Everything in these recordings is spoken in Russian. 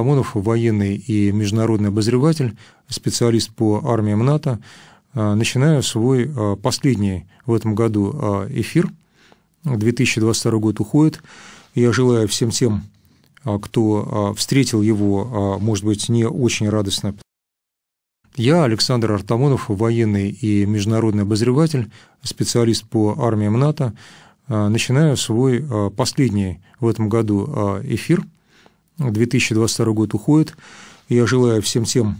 Омонов – военный и международный обозреватель, специалист по армиям НАТО. Э, начинаю свой э, последний в этом году э, эфир. 2022 год уходит. Я желаю всем тем, кто встретил его, может быть, не очень радостно. Я Александр Артамонов, военный и международный обозреватель, специалист по армиям НАТО. Начинаю свой последний в этом году эфир – 2022 год уходит. Я желаю всем тем,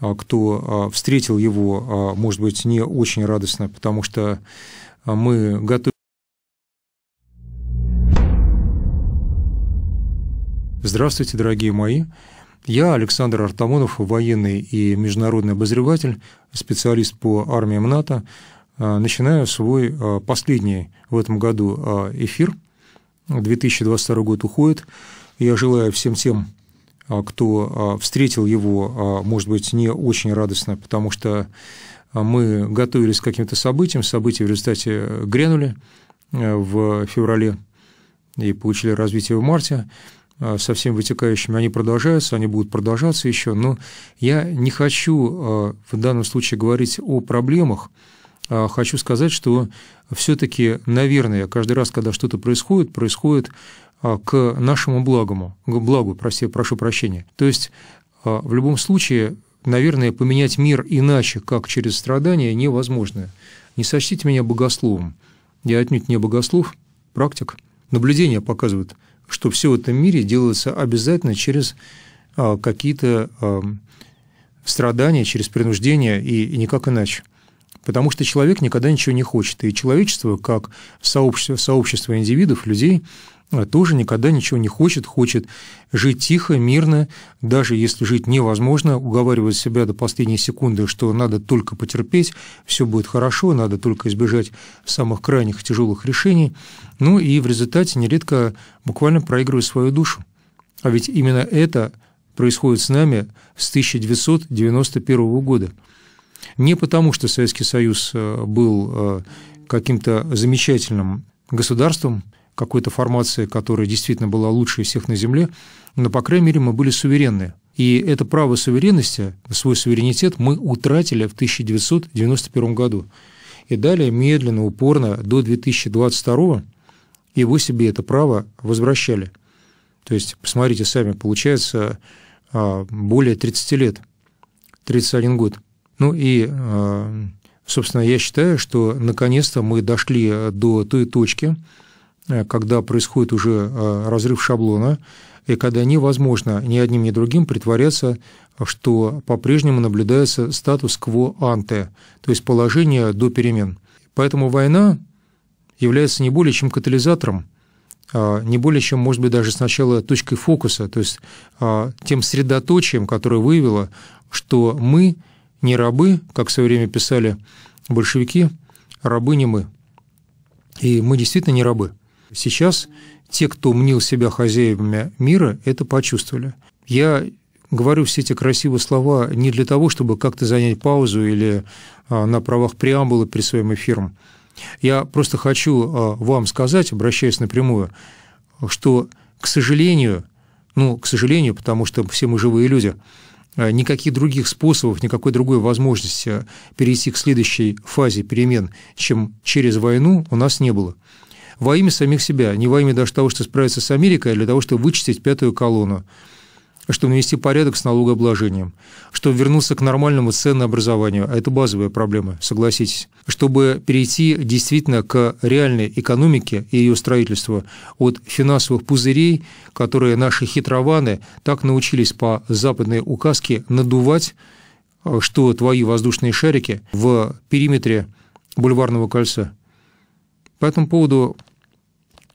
а, кто а, встретил его, а, может быть, не очень радостно, потому что мы готовы Здравствуйте, дорогие мои. Я Александр Артамонов, военный и международный обозреватель, специалист по армиям НАТО. Начинаю свой последний в этом году эфир. 2022 год уходит. Я желаю всем тем, а, кто а, встретил его, а, может быть, не очень радостно, потому что мы готовились к каким-то событиям, события в результате э, грянули э, в феврале и получили развитие в марте со всеми вытекающими, они продолжаются, они будут продолжаться еще, но я не хочу в данном случае говорить о проблемах, хочу сказать, что все-таки, наверное, каждый раз, когда что-то происходит, происходит а, к нашему благому, к благу, проси, прошу прощения. То есть а, в любом случае, наверное, поменять мир иначе, как через страдания, невозможно. Не сочтите меня богословом. Я отнюдь не богослов, практик. Наблюдения показывают, что все в этом мире делается обязательно через а, какие-то страдания, через принуждение и, и никак иначе. Потому что человек никогда ничего не хочет. И человечество, как сообщество, сообщество индивидов, людей, а тоже никогда ничего не хочет, хочет жить тихо, мирно, даже если жить невозможно, уговаривать себя до последней секунды, что надо только потерпеть, все будет хорошо, надо только избежать самых крайних тяжелых решений, ну и в результате нередко буквально проигрывает свою душу. А ведь именно это происходит с нами с 1991 года. Не потому, что Советский Союз э, был э, каким-то замечательным государством, какой-то формации, которая действительно была лучше всех на Земле, но, по крайней мере, мы были суверенны. И это право суверенности, свой суверенитет мы утратили в 1991 году. И далее медленно, упорно до 2022 его себе это право возвращали. То есть, посмотрите сами, получается а, более 30 лет, 31 год. Ну и, а, собственно, я считаю, что наконец-то мы дошли до той точки, Э, когда происходит уже э, разрыв шаблона, и когда невозможно ни одним, ни другим притворяться, что по-прежнему наблюдается статус-кво анте, то есть положение до перемен. Поэтому война является не более чем катализатором, а, не более чем, может быть, даже сначала точкой фокуса, то есть а, тем средоточием, которое выявило, что мы не рабы, как в свое время писали большевики, рабы не мы. И мы действительно не рабы. Сейчас те, кто умнил себя хозяевами мира, это почувствовали. Я говорю все эти красивые слова не для того, чтобы как-то занять паузу или а, на правах преамбулы при своем эфире. Я просто хочу а, вам сказать, обращаясь напрямую, что, к сожалению, ну, к сожалению, потому что все мы живые люди, а, никаких других способов, никакой другой возможности перейти к следующей фазе перемен, чем через войну, у нас не было во имя самих себя, не во имя даже того, что справиться с Америкой, а для того, чтобы вычистить пятую колонну, чтобы навести порядок с налогообложением, чтобы вернуться к нормальному ценообразованию, а это базовая проблема, согласитесь, чтобы перейти действительно к реальной экономике и ее строительству от финансовых пузырей, которые наши хитрованы так научились по западной указке надувать, э, что твои воздушные шарики в периметре бульварного кольца. По этому поводу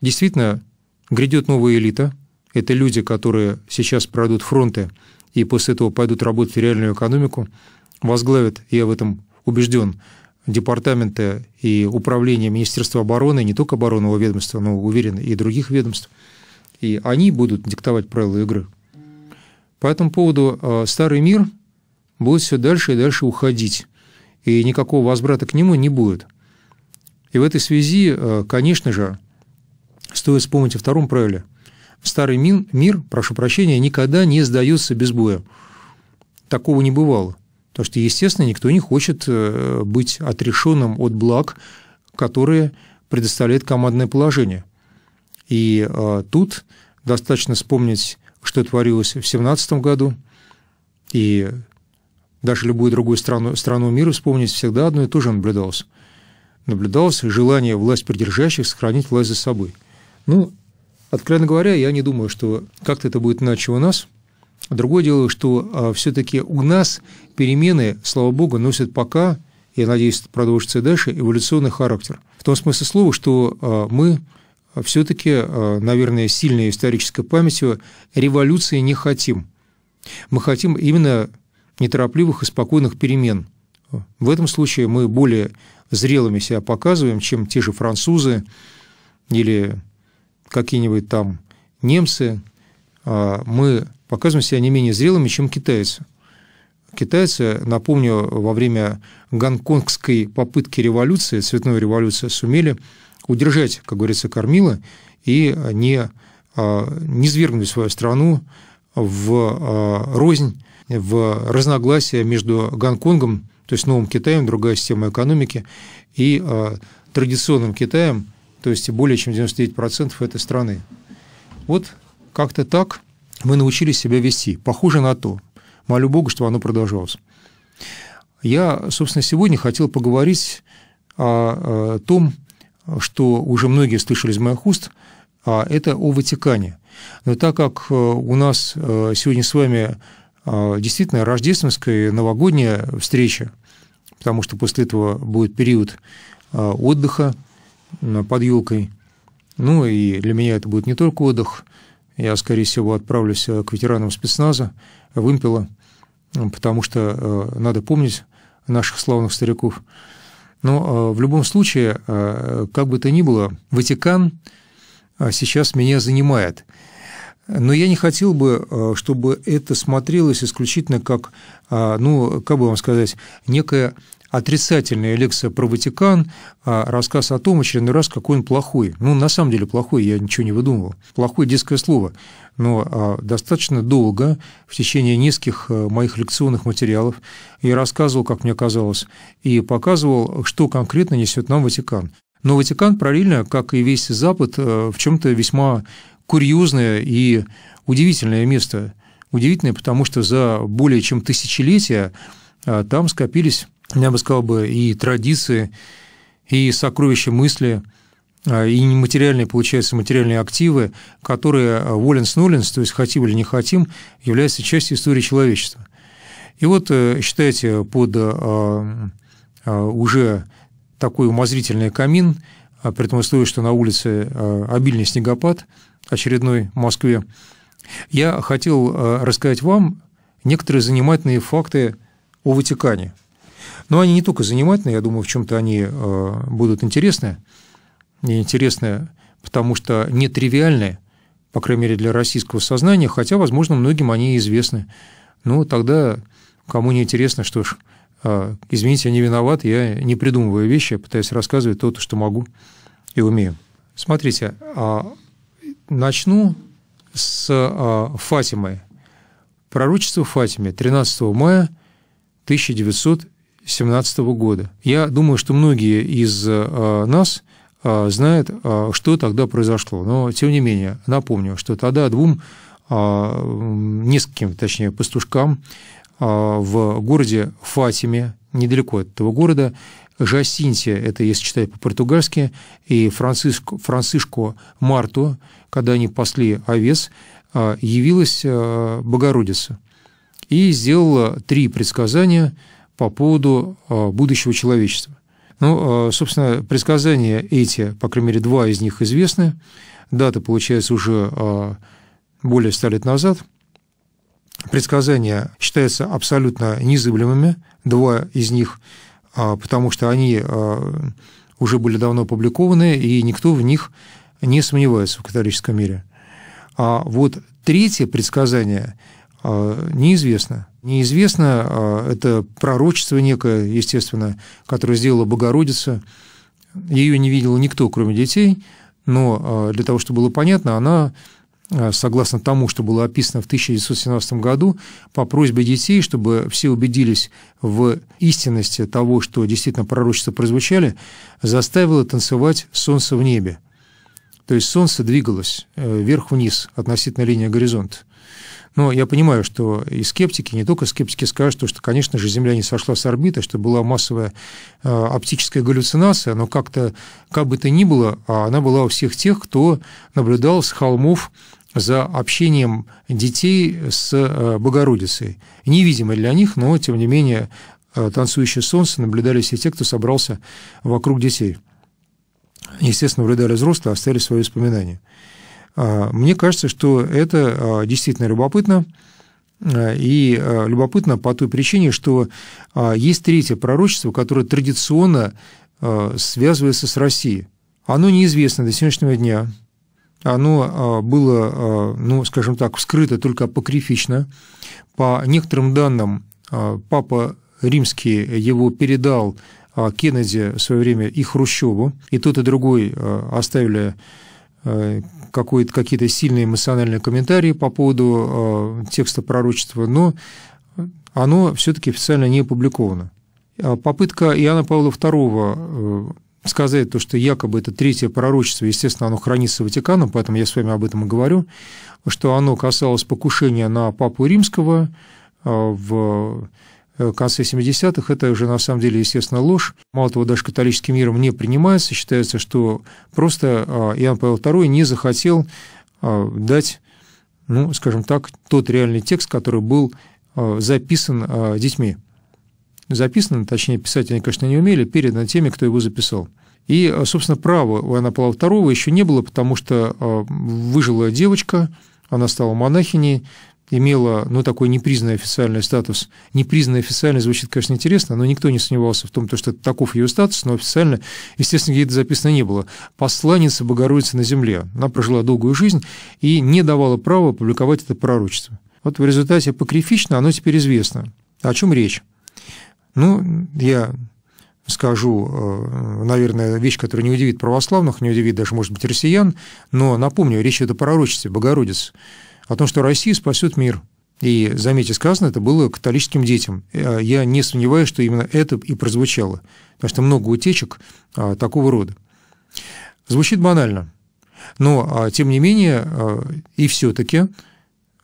Действительно, грядет новая элита. Это люди, которые сейчас пройдут фронты и после этого пойдут работать в реальную экономику, возглавят, я в этом убежден, Департаменты и управление Министерства обороны, не только оборонного ведомства, но, уверен, и других ведомств. И они будут диктовать правила игры. По этому поводу э, старый мир будет все дальше и дальше уходить, и никакого возврата к нему не будет. И в этой связи, э, конечно же, Стоит вспомнить о втором правиле. старый мир, мир, прошу прощения, никогда не сдается без боя. Такого не бывало. Потому что, естественно, никто не хочет э, быть отрешенным от благ, которые предоставляет командное положение. И э, тут достаточно вспомнить, что творилось в 2017 году, и даже любую другую страну, страну мира вспомнить всегда одно и то же наблюдалось. Наблюдалось желание власть придержащих сохранить власть за собой – ну, откровенно говоря, я не думаю, что как-то это будет иначе у нас. Другое дело, что а, все-таки у нас перемены, слава богу, носят пока, я надеюсь, продолжится дальше, эволюционный характер. В том смысле слова, что а, мы все-таки, а, наверное, сильной исторической памятью революции не хотим. Мы хотим именно неторопливых и спокойных перемен. В этом случае мы более зрелыми себя показываем, чем те же французы или какие-нибудь там немцы, а, мы показываем себя не менее зрелыми, чем китайцы. Китайцы, напомню, во время гонконгской попытки революции, цветной революции, сумели удержать, как говорится, кормила и не, а, не свергнуть свою страну в а, рознь, в разногласия между Гонконгом, то есть новым Китаем, другая система экономики, и традиционным Китаем – то есть более чем 99% этой страны. Вот как-то так мы научились себя вести. Похоже на то. Молю Бога, чтобы оно продолжалось. Я, собственно, сегодня хотел поговорить о том, что уже многие слышали из моих уст, а это о Ватикане. Но так как э, у нас э, сегодня с вами э, действительно рождественская новогодняя встреча, потому что после этого будет период отдыха, Э, под елкой. Ну и для меня это будет не только отдых, я, скорее всего, отправлюсь э, к ветеранам спецназа, вымпела, потому что э, надо помнить наших славных стариков. Но в любом случае, как бы то ни было, Ватикан сейчас меня занимает. Но я не хотел бы, чтобы это смотрелось исключительно как, ну, как бы вам сказать, некая отрицательная лекция про Ватикан, а рассказ о том очередной раз, какой он плохой. Ну, на самом деле плохой, я ничего не выдумывал. Плохое детское слово. Но а, достаточно долго, в течение нескольких э, моих лекционных материалов, я рассказывал, как мне казалось, и показывал, что конкретно несет нам Ватикан. Но Ватикан параллельно, как и весь Запад, э, в чем-то весьма курьезное и удивительное место. Удивительное, потому что за более чем тысячелетия а, там скопились я бы сказал бы, и традиции, и сокровища мысли, а, и нематериальные, получается, материальные активы, которые а, воленс-ноленс, то есть хотим или не хотим, являются частью истории человечества. И вот, э, считайте, под а, уже такой умозрительный камин, при том условии, что на улице обильный снегопад очередной в Москве, я хотел рассказать вам некоторые занимательные факты о Ватикане – но они не только занимательны, я думаю, в чем-то они э, будут интересны. И интересны, потому что нетривиальны, по крайней мере, для российского сознания, хотя, возможно, многим они известны. Ну, тогда кому не интересно, что ж, э, извините, я не виноват, я не придумываю вещи, я пытаюсь рассказывать то, что могу и умею. Смотрите, а, начну с э, Фатимы. Пророчество Фатиме 13 мая 1900 2017 года. Я думаю, что многие из э, нас э, знают, э, что тогда произошло. Но, тем не менее, напомню, что тогда двум, нескольким, точнее, пастушкам в городе Фатиме, недалеко от этого города, Жасинте, это если читать по-португальски, и Франциско, Францишко Марту, когда они пасли овец, явилась Богородица и сделала три предсказания – по поводу э, будущего человечества. Ну, э, собственно, предсказания эти, по крайней мере, два из них известны. Дата, получается, уже э, более ста лет назад. Предсказания считаются абсолютно незыблемыми, два из них, потому что они уже были давно опубликованы, и никто в них не сомневается в католическом мире. А вот третье предсказание – а, неизвестно. Неизвестно, а, это пророчество некое, естественно, которое сделала Богородица. Ее не видел никто, кроме детей, но а, для того, чтобы было понятно, она, согласно тому, что было описано в 1917 году, по просьбе детей, чтобы все убедились в истинности того, что действительно пророчества прозвучали, заставила танцевать «Солнце в небе». То есть солнце двигалось э, вверх-вниз относительно линии горизонта. Но я понимаю, что и скептики, не только скептики скажут, что, конечно же, Земля не сошла с орбиты, что была массовая э, оптическая галлюцинация, но как-то, как бы то ни было, а она была у всех тех, кто наблюдал с холмов за общением детей с э, Богородицей. Невидимо для них, но, тем не менее, э, танцующее солнце наблюдали все те, кто собрался вокруг детей. Естественно, наблюдали взрослые, оставили свои воспоминания. А, мне кажется, что это а, действительно любопытно. А, и любопытно по той причине, что есть третье пророчество, которое традиционно связывается с Россией. Оно неизвестно до сегодняшнего дня. Оно было, ну, скажем так, вскрыто только апокрифично. По некоторым данным, папа римский его передал Кеннеди в свое время и Хрущеву, и тот, и другой оставили какие-то сильные эмоциональные комментарии по поводу э, текста пророчества, но оно все-таки официально не опубликовано. А попытка Иоанна Павла II э, сказать то, что якобы это третье пророчество, естественно, оно хранится Ватиканом, поэтому я с вами об этом и говорю, что оно касалось покушения на Папу Римского э, в Э, конце 70-х. Это уже на самом деле, естественно, ложь. Мало того, даже католическим миром не принимается. Считается, что просто а, Иоанн Павел II не захотел а, дать, ну, скажем так, тот реальный текст, который был а, записан детьми. Записан, точнее, писать они, конечно, не умели, передан теми, кто его записал. И, собственно, права у Иоанна Павла II еще не было, потому что выжила девочка, она стала монахиней, имела ну, такой непризнанный официальный статус. Непризнанный официальный звучит, конечно, интересно, но никто не сомневался в том, что это таков ее статус, но официально, естественно, ей это записано не было. Посланница Богородицы на земле. Она прожила долгую жизнь и не давала права публиковать это пророчество. Вот в результате апокрифично оно теперь известно. О чем речь? Ну, я скажу, э, наверное, вещь, которая не удивит православных, не удивит даже, может быть, россиян, но напомню, речь идет о пророчестве Богородицы о том, что Россия спасет мир. И, заметьте, сказано это было католическим детям. Э, я не сомневаюсь, что именно это и прозвучало, потому что много утечек а, такого рода. Звучит банально, но, а, тем не менее, а, и все-таки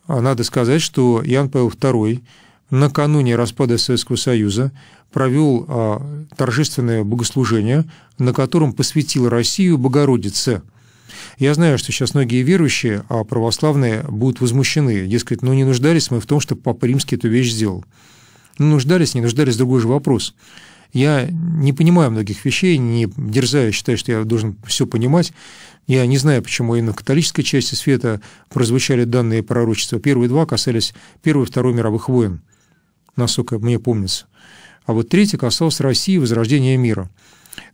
надо сказать, что Ян Павел II накануне распада Советского Союза провел торжественное богослужение, на котором посвятил Россию Богородице – я знаю, что сейчас многие верующие, а православные, будут возмущены. Дескать, ну не нуждались мы в том, чтобы Папа Римский эту вещь сделал. Ну нуждались, не нуждались, другой же вопрос. Я не понимаю многих вещей, не дерзаю считать, что я должен все понимать. Я не знаю, почему именно в католической части света прозвучали данные пророчества. Первые два касались Первой и Второй мировых войн, насколько мне помнится. А вот третий касался России и возрождения мира –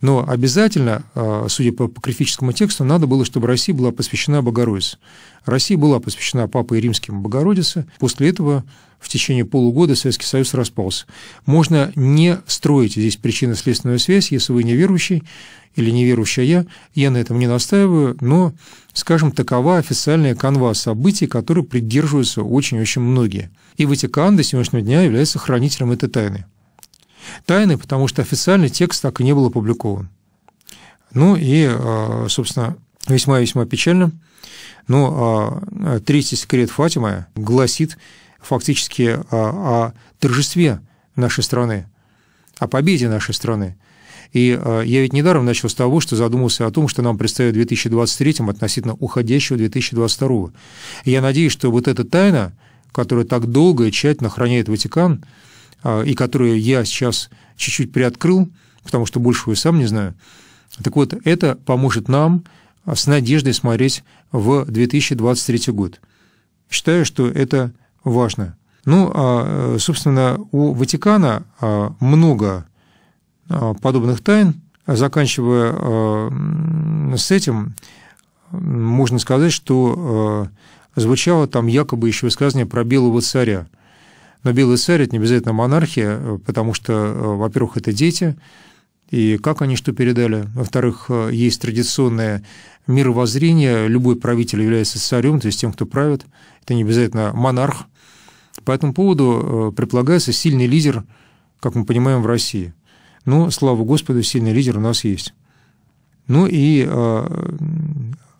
но обязательно, а, судя по апокрифическому тексту, надо было, чтобы Россия была посвящена Богородице. Россия была посвящена Папой Римским Богородице. После этого в течение полугода Советский Союз распался. Можно не строить здесь причинно-следственную связь, если вы неверующий или неверующая я. Я на этом не настаиваю, но, скажем, такова официальная канва событий, которые придерживаются очень-очень многие. И Ватикан до сегодняшнего дня является хранителем этой тайны. Тайны, потому что официальный текст так и не был опубликован. Ну и, э, собственно, весьма-весьма печально, но ну, а, э, третий секрет Фатима гласит фактически о, э, о торжестве нашей страны, о победе нашей страны. И я ведь недаром начал с того, что задумался о том, что нам предстоит в 2023 относительно уходящего 2022. И я надеюсь, что вот эта тайна, которую так долго и тщательно храняет Ватикан, а, и которую я сейчас чуть-чуть приоткрыл, потому что большего я сам не знаю. Так вот, это поможет нам а, с надеждой смотреть в 2023 год. Считаю, что это важно. Ну, а, собственно, у Ватикана много подобных тайн. Заканчивая с этим, можно сказать, что звучало там якобы еще высказывание про белого царя – но белый царь – это не обязательно монархия, э, потому что, э, во-первых, это дети, и как они что передали. Во-вторых, э, есть традиционное мировоззрение, любой правитель является царем, то есть тем, кто правит. Это не обязательно монарх. По этому поводу предполагается сильный лидер, как мы понимаем, в России. Но, слава Господу, сильный лидер у нас есть. Ну и э,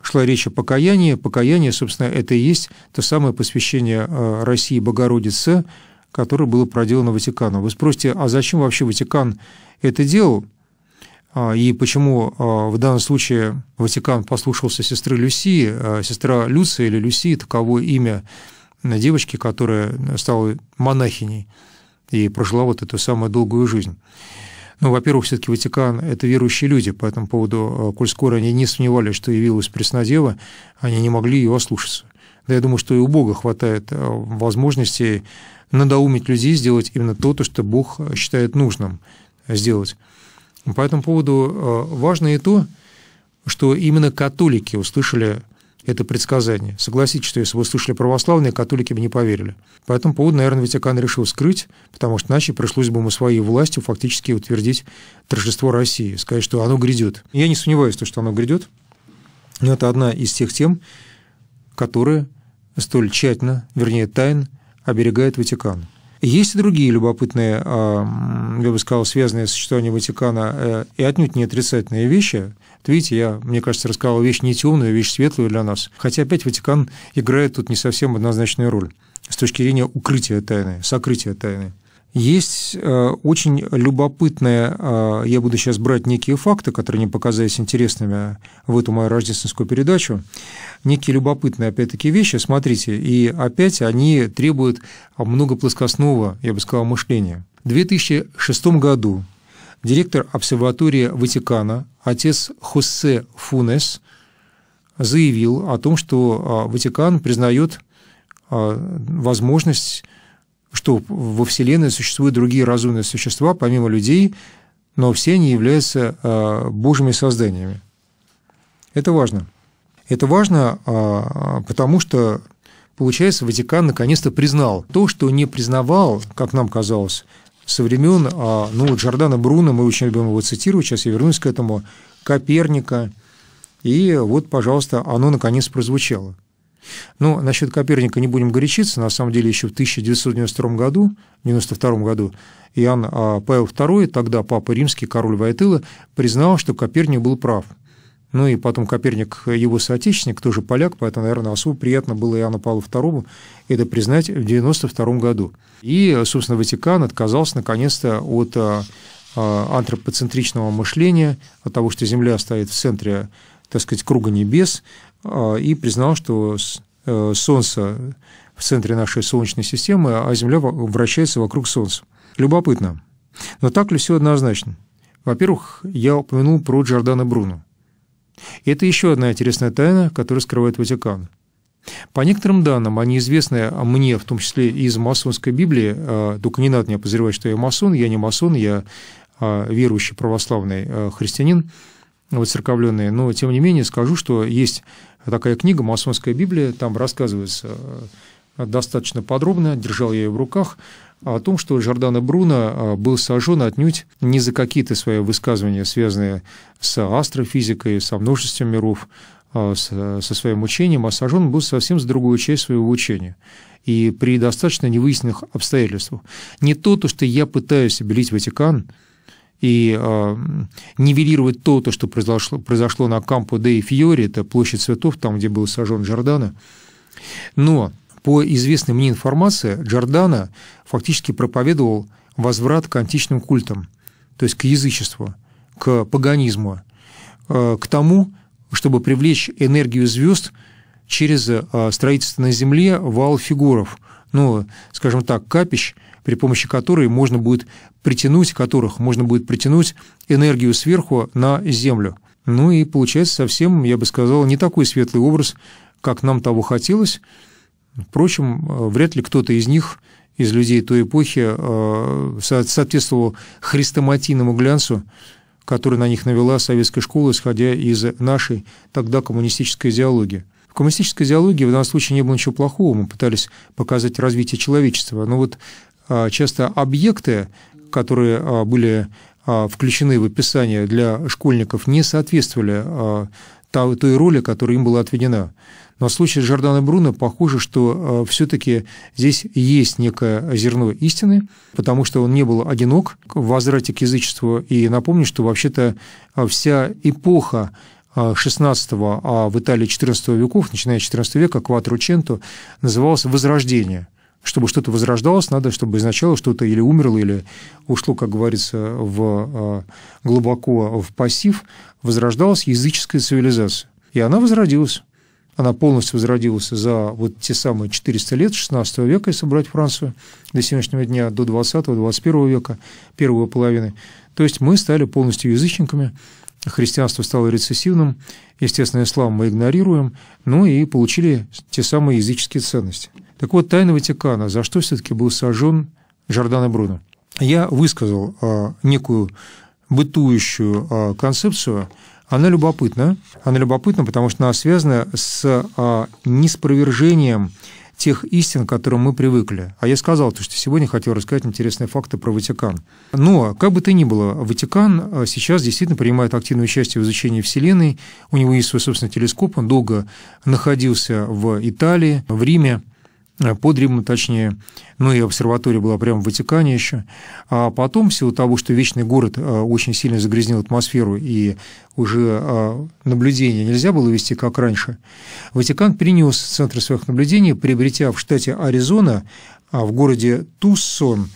шла речь о покаянии. Покаяние, собственно, это и есть то самое посвящение России Богородице, которое было проделано Ватиканом. Вы спросите, а зачем вообще Ватикан это делал? А, и почему а, в данном случае Ватикан послушался сестры Люсии, а, сестра Люция или Люсии, таковое имя девочки, которая стала монахиней и прожила вот эту самую долгую жизнь. Ну, во-первых, все-таки Ватикан – это верующие люди, по этому поводу, коль скоро они не сомневались, что явилась Преснодева, они не могли ее ослушаться я думаю, что и у Бога хватает э, возможностей надоумить людей сделать именно то, то, что Бог считает нужным сделать. По этому поводу э, важно и то, что именно католики услышали это предсказание. Согласитесь, что если бы услышали православные, католики бы не поверили. По этому поводу, наверное, Ватикан решил скрыть, потому что иначе пришлось бы ему своей властью фактически утвердить торжество России, сказать, что оно грядет. Я не сомневаюсь, в том, что оно грядет, но это одна из тех тем, которые столь тщательно, вернее, тайн оберегает Ватикан. Есть и другие любопытные, а, я бы сказал, связанные с существованием Ватикана э, и отнюдь не отрицательные вещи. Вот видите, я, мне кажется, рассказал вещь не темную, вещь светлую для нас. Хотя опять Ватикан играет тут не совсем однозначную роль с точки зрения укрытия тайны, сокрытия тайны. Есть э, очень любопытное, э, я буду сейчас брать некие факты, которые не показались интересными в эту мою рождественскую передачу, некие любопытные, опять-таки, вещи, смотрите, и опять они требуют многоплоскостного, я бы сказал, мышления. В 2006 году директор обсерватории Ватикана, отец Хосе Фунес, заявил о том, что э, Ватикан признает возможность что во Вселенной существуют другие разумные существа, помимо людей, но все они являются а, Божьими созданиями. Это важно. Это важно, а, потому что, получается, Ватикан наконец-то признал то, что не признавал, как нам казалось, со времен, а, ну, вот Джордана Бруно, мы очень любим его цитировать, сейчас я вернусь к этому, Коперника, и вот, пожалуйста, оно наконец прозвучало. Ну, насчет Коперника не будем горячиться. На самом деле, еще в 1992 году, 92 году Иоанн а, Павел II, тогда папа римский, король Войтыла, признал, что Коперник был прав. Ну и потом Коперник, его соотечественник, тоже поляк, поэтому, наверное, особо приятно было Иоанну Павлу II это признать в 1992 году. И, собственно, Ватикан отказался наконец-то от а, а, антропоцентричного мышления, от того, что Земля стоит в центре, так сказать, круга небес, Э, и признал, что э, Солнце в центре нашей Солнечной системы, а Земля вращается вокруг Солнца. Любопытно. Но так ли все однозначно? Во-первых, я упомянул про Джордана Бруно. Это еще одна интересная тайна, которую скрывает Ватикан. По некоторым данным, они известны а мне, в том числе из масонской Библии, э, только не надо меня подозревать, что я масон, я не масон, я верующий православный христианин, вот церковленные. Но, тем не менее, скажу, что есть такая книга «Масонская Библия», там рассказывается э, достаточно подробно, держал я ее в руках, о том, что Жордано Бруно э, был сожжен отнюдь не за какие-то свои высказывания, связанные с астрофизикой, со множеством миров, э, со своим учением, а сожжен был совсем с другой часть своего учения и при достаточно невыясненных обстоятельствах. Не то, то что я пытаюсь обелить Ватикан – и э, нивелировать то, то что произошло, произошло на Кампо де Фьори, это площадь цветов, там, где был сожжен Джордана. Но по известной мне информации, Джордана фактически проповедовал возврат к античным культам, то есть к язычеству, к паганизму, э, к тому, чтобы привлечь энергию звезд через э, строительство на Земле вал фигуров, ну, скажем так, капищ – при помощи которой можно будет притянуть, которых можно будет притянуть энергию сверху на Землю. Ну и получается совсем, я бы сказал, не такой светлый образ, как нам того хотелось. Впрочем, э, вряд ли кто-то из них, из людей той эпохи, э, соответствовал хрестоматийному глянцу, который на них навела советская школа, исходя из нашей тогда коммунистической идеологии. В коммунистической идеологии в данном случае не было ничего плохого, мы пытались показать развитие человечества. Но вот а, часто объекты, которые а, были а, включены в описание для школьников, не соответствовали той роли, которая им была отведена. Но в случае Жордана Бруно похоже, что все-таки здесь есть некое зерно истины, потому что он не был одинок в возврате к язычеству. И напомню, что вообще-то вся эпоха 16 а в Италии XIV веков, начиная с XIV века, Кватрученто, называлась «Возрождение» чтобы что-то возрождалось, надо, чтобы изначально что-то или умерло, или ушло, как говорится, в, а, глубоко в пассив, возрождалась языческая цивилизация. И она возродилась. Она полностью возродилась за вот те самые 400 лет 16 века, если брать Францию, до сегодняшнего дня, до 20-го, 21 века, первой половины. То есть мы стали полностью язычниками, христианство стало рецессивным, естественно, ислам мы игнорируем, ну и получили те самые языческие ценности – так вот, тайна Ватикана, за что все-таки был сожжен Жордано Бруно? Я высказал а, некую бытующую а, концепцию, она любопытна. Она любопытна, потому что она связана с а, неспровержением тех истин, к которым мы привыкли. А я сказал, то, что сегодня хотел рассказать интересные факты про Ватикан. Но, как бы то ни было, Ватикан сейчас действительно принимает активное участие в изучении Вселенной. У него есть свой собственный телескоп, он долго находился в Италии, в Риме. Э, под Римом точнее, ну и обсерватория была прямо в Ватикане еще. А потом, в силу того, что Вечный город э, очень сильно загрязнил атмосферу, и уже э, наблюдения нельзя было вести, как раньше, Ватикан перенес центр своих наблюдений, приобретя в штате Аризона, а в городе Туссон,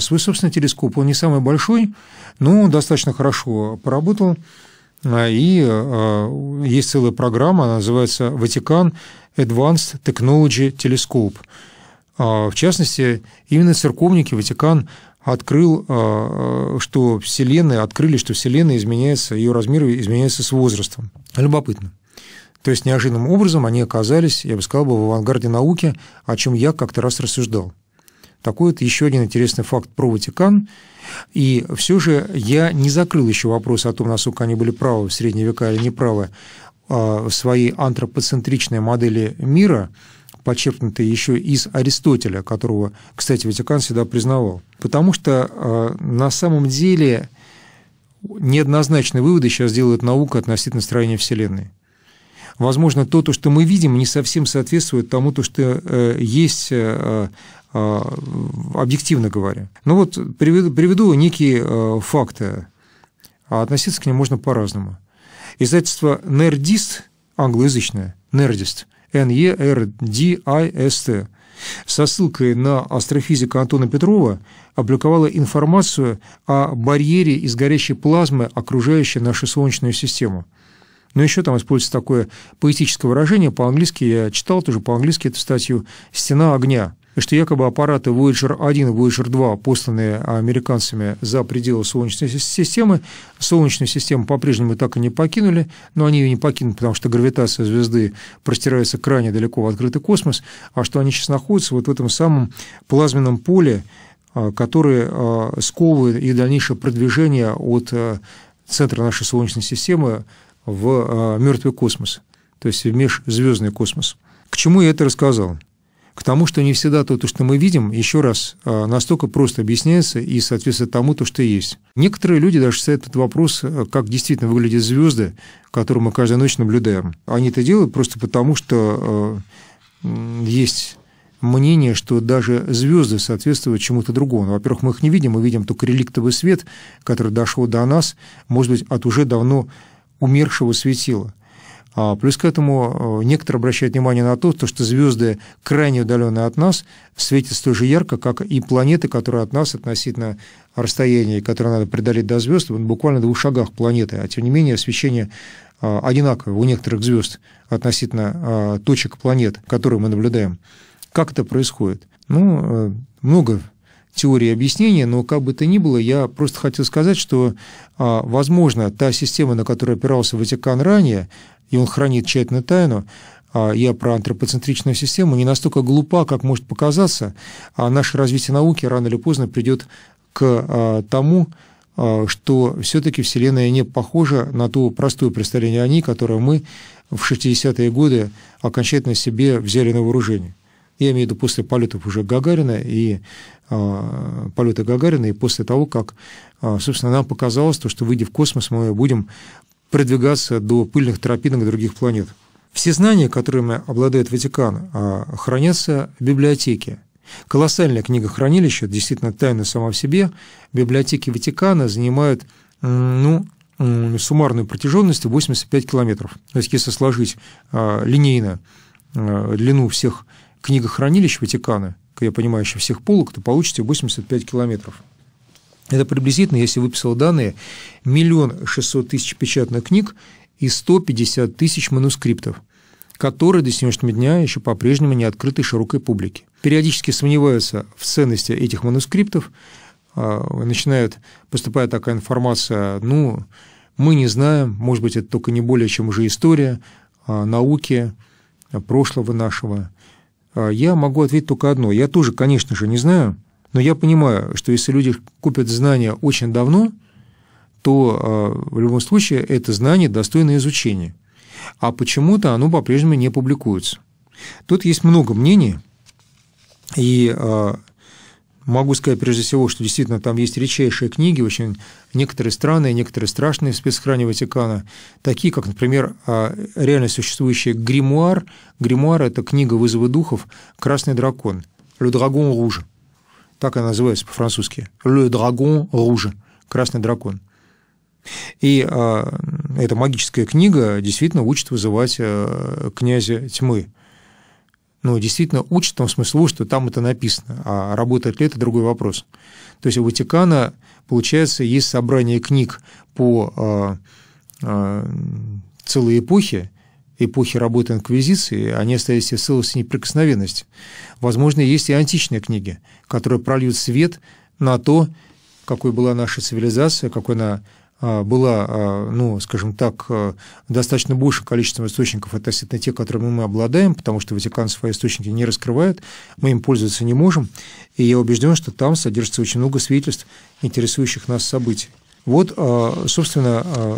свой собственный телескоп. Он не самый большой, но достаточно хорошо поработал. И есть целая программа, она называется «Ватикан. Advanced Technology Telescope. А, в частности, именно церковники Ватикан открыл, а, что Вселенная, открыли, что Вселенная изменяется, ее размеры изменяются с возрастом. Любопытно. То есть неожиданным образом они оказались, я бы сказал, бы в авангарде науки, о чем я как-то раз рассуждал. Такой вот еще один интересный факт про Ватикан. И все же я не закрыл еще вопрос о том, насколько они были правы в средние века или неправы в э, своей антропоцентричной модели мира, подчеркнутой еще из Аристотеля, которого, кстати, Ватикан всегда признавал. Потому что э, на самом деле неоднозначные выводы сейчас делает наука относительно строения Вселенной. Возможно, то, то, что мы видим, не совсем соответствует тому, то, что э, есть объективно говоря. Ну вот приведу, приведу некие факты, а относиться к ним можно по-разному. Издательство Nerdist, англоязычное, Nerdist, n e r N-E-R-D-I-S-T, со ссылкой на астрофизика Антона Петрова опубликовала информацию о барьере из горящей плазмы, окружающей нашу Солнечную систему. Но ну, еще там используется такое поэтическое выражение, по-английски я читал тоже по-английски эту статью «стена огня» что якобы аппараты Voyager 1 и Voyager 2, посланные американцами за пределы Солнечной системы, Солнечную систему по-прежнему так и не покинули, но они ее не покинут, потому что гравитация звезды простирается крайне далеко в открытый космос, а что они сейчас находятся вот в этом самом плазменном поле, а, которое а, сковывает их дальнейшее продвижение от а, центра нашей Солнечной системы в мертвый космос, то есть в межзвездный космос. К чему я это рассказал? К тому, что не всегда то, то, что мы видим, еще раз, а, настолько просто объясняется и соответствует тому, то, что есть. Некоторые люди даже ставят этот вопрос, а, как действительно выглядят звезды, которые мы каждую ночь наблюдаем. Они это делают просто потому, что а, есть мнение, что даже звезды соответствуют чему-то другому. Во-первых, мы их не видим, мы видим только реликтовый свет, который дошел до нас, может быть, от уже давно умершего светила. А, плюс к этому э, некоторые обращают внимание на то, что звезды крайне удаленные от нас светят столь же ярко, как и планеты, которые от нас относительно расстояния, которое надо преодолеть до звезд, буквально в двух шагах планеты. А тем не менее освещение а, одинаковое у некоторых звезд относительно а, точек планет, которые мы наблюдаем. Как это происходит? Ну, э, много теории объяснения, но как бы то ни было, я просто хотел сказать, что, возможно, та система, на которую опирался Ватикан ранее, и он хранит тщательно тайну, а я про антропоцентричную систему, не настолько глупа, как может показаться, а наше развитие науки рано или поздно придет к а, тому, а, что все-таки Вселенная не похожа на то простое представление о ней, которое мы в 60-е годы окончательно себе взяли на вооружение. Я имею в виду после полетов уже Гагарина и э, полета Гагарина, и после того, как, э, собственно, нам показалось, то, что выйдя в космос, мы будем продвигаться до пыльных тропинок других планет. Все знания, которыми обладает Ватикан, а, хранятся в библиотеке. Колоссальная книгохранилище, действительно тайна сама в себе. Библиотеки Ватикана занимают ну, суммарную протяженность 85 километров. То есть, если сложить а, линейно а, длину всех книгохранилищ Ватикана, как я понимаю, еще всех полок, то получите 85 километров. Это приблизительно, если выписал данные, миллион шестьсот тысяч печатных книг и 150 тысяч манускриптов, которые до сегодняшнего дня еще по-прежнему не открыты широкой публике. Периодически сомневаются в ценности этих манускриптов, а, начинает поступает такая информация, ну, мы не знаем, может быть, это только не более, чем уже история а, науки а, прошлого нашего. Я могу ответить только одно. Я тоже, конечно же, не знаю, но я понимаю, что если люди купят знания очень давно, то а, в любом случае это знание достойно изучения. А почему-то оно по-прежнему не публикуется. Тут есть много мнений, и а, могу сказать прежде всего, что действительно там есть редчайшие книги, очень некоторые странные, некоторые страшные в спецхране Ватикана, такие как, например, а, реально существующий гримуар. Гримуар – это книга вызова духов «Красный дракон», «Le Dragon Rouge» так она называется по-французски, «Le Dragon Rouge», «Красный дракон». И э, эта магическая книга действительно учит вызывать э, князя тьмы. Ну, действительно учит в том смысле, что там это написано, а работает ли это – другой вопрос. То есть у Ватикана, получается, есть собрание книг по э, э, целой эпохе, эпохи работы Инквизиции, они остались в целости неприкосновенность. Возможно, есть и античные книги, которые прольют свет на то, какой была наша цивилизация, какой она а, была, а, ну, скажем так, а, достаточно большим количеством источников относительно тех, которыми мы обладаем, потому что Ватикан свои источники не раскрывает, мы им пользоваться не можем, и я убежден, что там содержится очень много свидетельств, интересующих нас событий. Вот, собственно,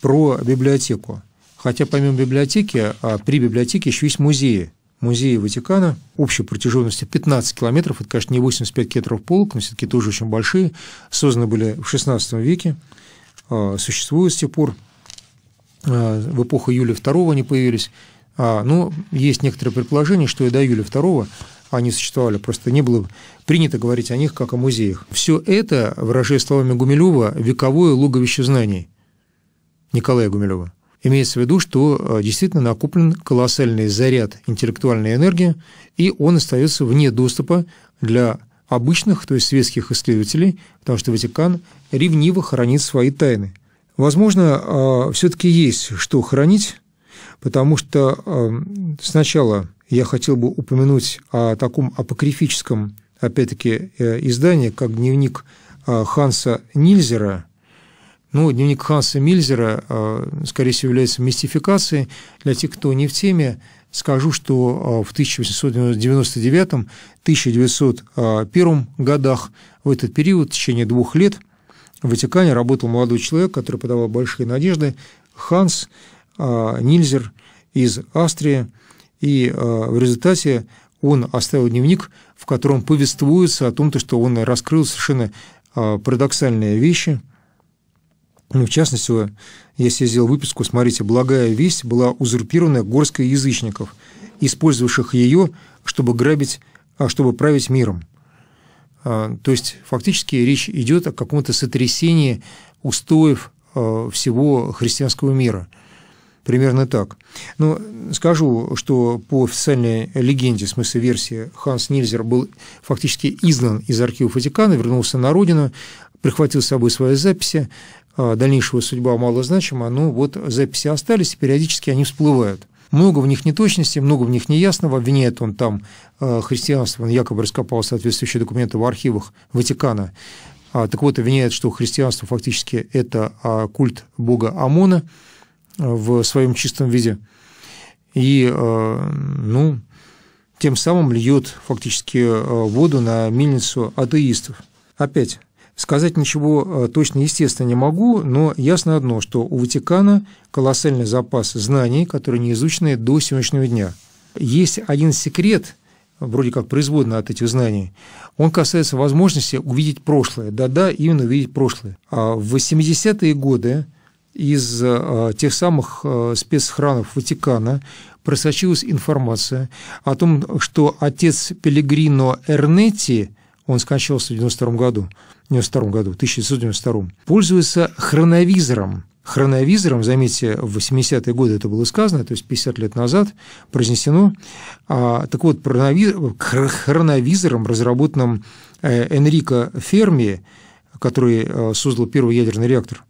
про библиотеку. Хотя помимо библиотеки, а при библиотеке еще есть музеи. Музеи Ватикана общей протяженности 15 километров, это, конечно, не 85 километров полок, но все-таки тоже очень большие, созданы были в XVI веке, а, существуют с тех пор, а, в эпоху Юлия II они появились, а, но есть некоторые предположения, что и до Юлия II они существовали, просто не было принято говорить о них как о музеях. Все это, выражая словами Гумилева, вековое логовище знаний Николая Гумилева – Имеется в виду, что э, действительно накоплен колоссальный заряд интеллектуальной энергии, и он остается вне доступа для обычных, то есть светских исследователей, потому что Ватикан ревниво хранит свои тайны. Возможно, э, все-таки есть что хранить, потому что эм, сначала я хотел бы упомянуть о таком апокрифическом, опять-таки, э, издании, как дневник Ханса Нильзера – ну, дневник Ханса Мильзера, э, скорее всего, является мистификацией. Для тех, кто не в теме, скажу, что э, в 1899-1901 э, годах, в этот период, в течение двух лет, в Ватикане работал молодой человек, который подавал большие надежды, Ханс Нильзер из Австрии, и в результате он оставил дневник, в котором повествуется о том, что он раскрыл совершенно парадоксальные вещи – ну, в частности, я съездил выписку, смотрите, «Благая весть была узурпирована горской язычников, использовавших ее, чтобы грабить, а, чтобы править миром». А, то есть, фактически, речь идет о каком-то сотрясении устоев а, всего христианского мира. Примерно так. Но ну, скажу, что по официальной легенде, в смысле версии, Ханс Нильзер был фактически изгнан из архива Ватикана, вернулся на родину, прихватил с собой свои записи, а, дальнейшего судьба малозначима, но вот записи остались, и периодически они всплывают. Много в них неточностей, много в них неясного. Обвиняет он там а, христианство, он якобы раскопал соответствующие документы в архивах Ватикана. А, так вот, обвиняет, что христианство фактически это культ бога Амона в своем чистом виде. И, ну, тем самым льет фактически воду на мельницу атеистов. Опять Сказать ничего э, точно, естественно, не могу, но ясно одно, что у Ватикана колоссальный запас знаний, которые не изучены до сегодняшнего дня. Есть один секрет, вроде как производно от этих знаний, он касается возможности увидеть прошлое. Да-да, именно увидеть прошлое. А в 80-е годы из э, тех самых э, спецхранов Ватикана просочилась информация о том, что отец Пелегрино Эрнетти – он скончался в 92 году, 92 году, 1992, пользуется хроновизором. Хроновизором, заметьте, в 80-е годы это было сказано, то есть 50 лет назад произнесено. А, так вот, хроновизором, разработанным э, Энрико Ферми, который э, создал первый ядерный реактор,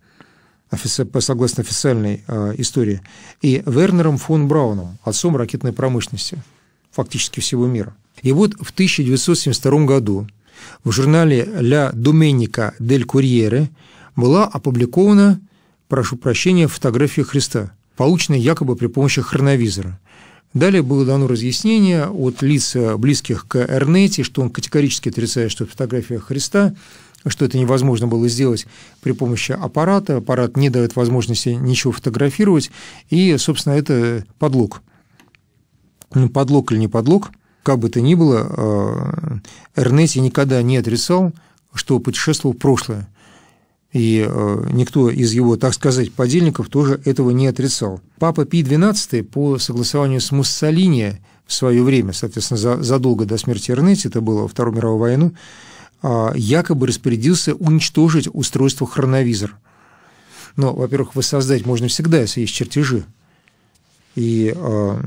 согласно официальной э, истории, и Вернером фон Брауном, отцом ракетной промышленности фактически всего мира. И вот в 1972 году в журнале «Ля Доменика дель Курьере» была опубликована, прошу прощения, фотография Христа, полученная якобы при помощи хроновизора. Далее было дано разъяснение от лиц, близких к Эрнете, что он категорически отрицает, что фотография Христа что это невозможно было сделать при помощи аппарата. Аппарат не дает возможности ничего фотографировать, и, собственно, это подлог. Подлог или не подлог, как бы то ни было, э, Эрнести никогда не отрицал, что путешествовал в прошлое. И э, никто из его, так сказать, подельников тоже этого не отрицал. Папа Пий XII по согласованию с Муссолини в свое время, соответственно, задолго до смерти Эрнести, это было Вторую мировую войну, а, якобы распорядился уничтожить устройство хроновизор. Но, во-первых, воссоздать можно всегда, если есть чертежи. И э,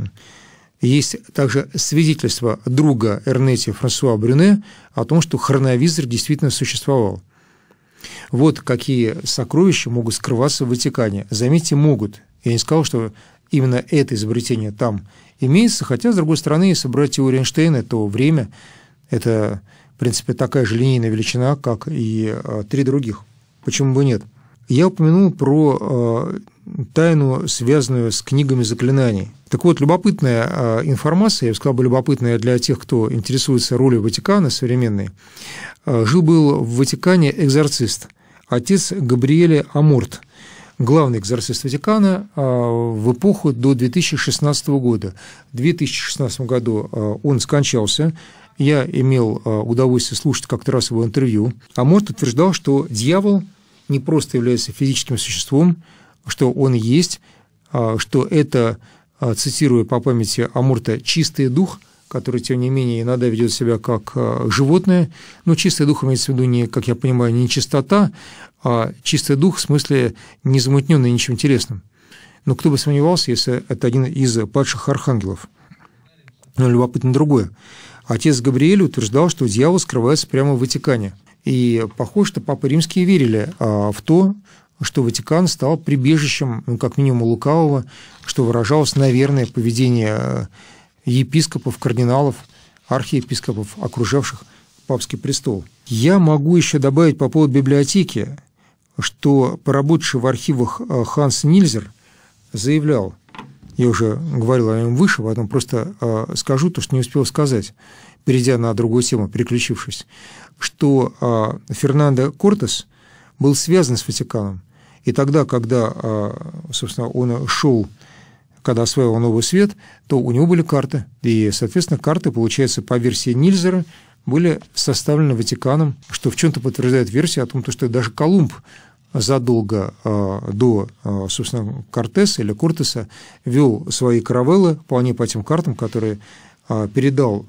есть также свидетельство друга Эрнете Франсуа Брюне о том, что хроновизор действительно существовал. Вот какие сокровища могут скрываться в Ватикане. Заметьте, могут. Я не сказал, что именно это изобретение там имеется, хотя, с другой стороны, если брать теорию Эйнштейна, то время – это, в принципе, такая же линейная величина, как и а, три других. Почему бы нет? Я упомянул про а, тайну, связанную с книгами заклинаний. Так вот, любопытная а, информация, я бы сказал бы любопытная для тех, кто интересуется ролью Ватикана современной. А, жил-был в Ватикане экзорцист, отец Габриэля Аморт – главный экзорцист Ватикана а, в эпоху до 2016 года. В 2016 году он скончался. Я имел удовольствие слушать как-то раз его интервью. Аморт утверждал, что дьявол не просто является физическим существом, что он есть, а, что это, а, цитирую по памяти Амурта, «чистый дух», который, тем не менее, иногда ведет себя как а, животное. Но чистый дух имеется в виду, не, как я понимаю, не чистота, а чистый дух в смысле не замутненный ничем интересным. Но кто бы сомневался, если это один из падших архангелов. Но любопытно другое. Отец Габриэль утверждал, что дьявол скрывается прямо в Ватикане. И, похоже, что папы римские верили в то, что Ватикан стал прибежищем, ну, как минимум, Лукавого, что выражалось, наверное, поведение э, епископов, кардиналов, архиепископов, окружавших папский престол. Я могу еще добавить по поводу библиотеки, что поработавший в архивах э, Ханс Нильзер заявлял, я уже говорил о нем выше, потом просто э, скажу то, что не успел сказать, перейдя на другую тему, переключившись, что Фернандо Кортес – был связан с Ватиканом. И тогда, когда, а, собственно, он шел, когда осваивал новый свет, то у него были карты. И, соответственно, карты, получается, по версии Нильзера, были составлены Ватиканом, что в чем-то подтверждает версия о том, что даже Колумб задолго а, до, а, собственно, Кортеса или Кортеса вел свои каравеллы вполне по этим картам, которые передал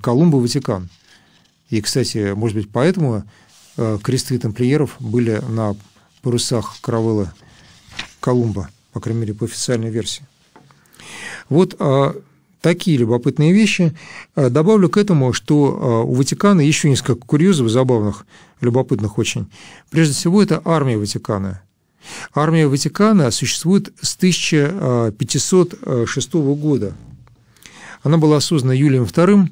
Колумбу Ватикан. И, кстати, может быть, поэтому Э, кресты тамплиеров были на парусах каравелла Колумба, по крайней мере, по официальной версии. Вот а, такие любопытные вещи. Э, добавлю к этому, что а, у Ватикана еще несколько курьезов забавных, любопытных очень. Прежде всего, это армия Ватикана. Армия Ватикана существует с 1506 а, года. Она была создана Юлием II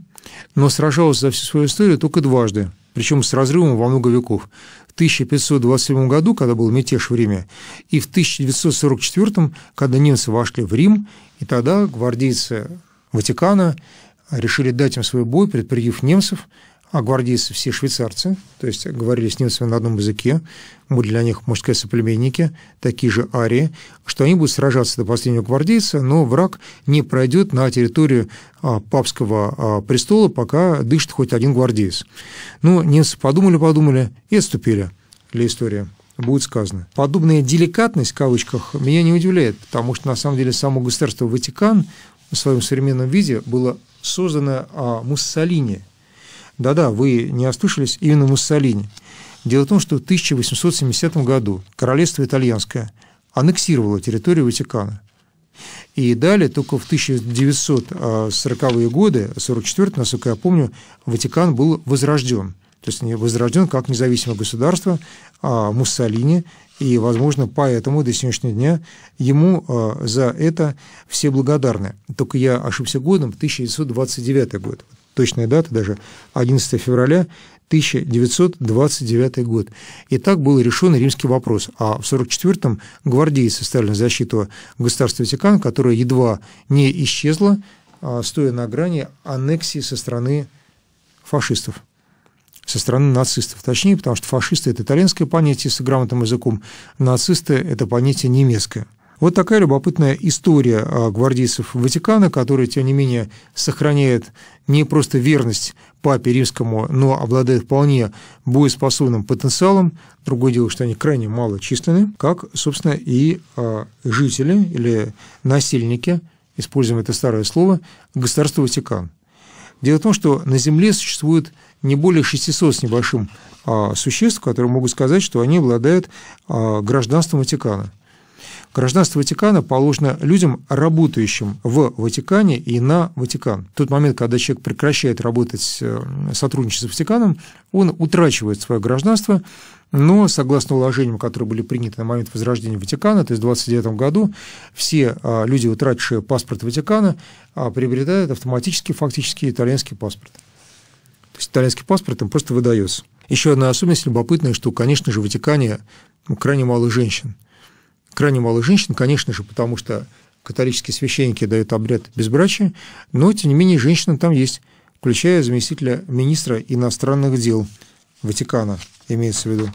но сражалась за всю свою историю только дважды, причем с разрывом во много веков. В 1527 году, когда был мятеж в Риме, и в 1944, когда немцы вошли в Рим, и тогда гвардейцы Ватикана решили дать им свой бой, предупредив немцев – а гвардейцы все швейцарцы, то есть говорили с немцами на одном языке, мы для них, можно сказать, соплеменники, такие же арии, что они будут сражаться до последнего гвардейца, но враг не пройдет на территорию а, папского а, престола, пока дышит хоть один гвардеец. Ну, немцы подумали-подумали и отступили. Для истории будет сказано. Подобная деликатность, в кавычках, меня не удивляет, потому что, на самом деле, само государство Ватикан в своем современном виде было создано а, Муссолини – да-да, вы не ослышались, именно Муссолини. Дело в том, что в 1870 году королевство итальянское аннексировало территорию Ватикана. И далее, только в 1940-е годы, 44 насколько я помню, Ватикан был возрожден. То есть возрожден как независимое государство а Муссолини, и, возможно, поэтому до сегодняшнего дня ему а, за это все благодарны. Только я ошибся годом, 1929 год точная дата даже, 11 февраля 1929 год. И так был решен римский вопрос. А в 1944-м гвардейцы стали на защиту государства Ватикан, которое едва не исчезло, а, стоя на грани аннексии со стороны фашистов со стороны нацистов. Точнее, потому что фашисты – это итальянское понятие с грамотным языком, нацисты – это понятие немецкое. Вот такая любопытная история а, гвардейцев Ватикана, которые, тем не менее, сохраняют не просто верность папе римскому, но обладают вполне боеспособным потенциалом. Другое дело, что они крайне мало малочисленны, как, собственно, и а, жители или насильники, используем это старое слово, государства Ватикан. Дело в том, что на Земле существует не более 600 с небольшим а, существ, которые могут сказать, что они обладают гражданством Ватикана – Гражданство Ватикана положено людям, работающим в Ватикане и на Ватикан. В тот момент, когда человек прекращает работать, э, сотрудничество с Ватиканом, он утрачивает свое гражданство, но, согласно уложениям, которые были приняты на момент возрождения Ватикана, то есть в 29 году, все а, люди, утратившие паспорт Ватикана, а, приобретают автоматически, фактически, итальянский паспорт. То есть итальянский паспорт им просто выдается. Еще одна особенность любопытная, что, конечно же, в Ватикане крайне мало женщин крайне мало женщин, конечно же, потому что католические священники дают обряд безбрачия, но, тем не менее, женщины там есть, включая заместителя министра иностранных дел Ватикана, имеется в виду.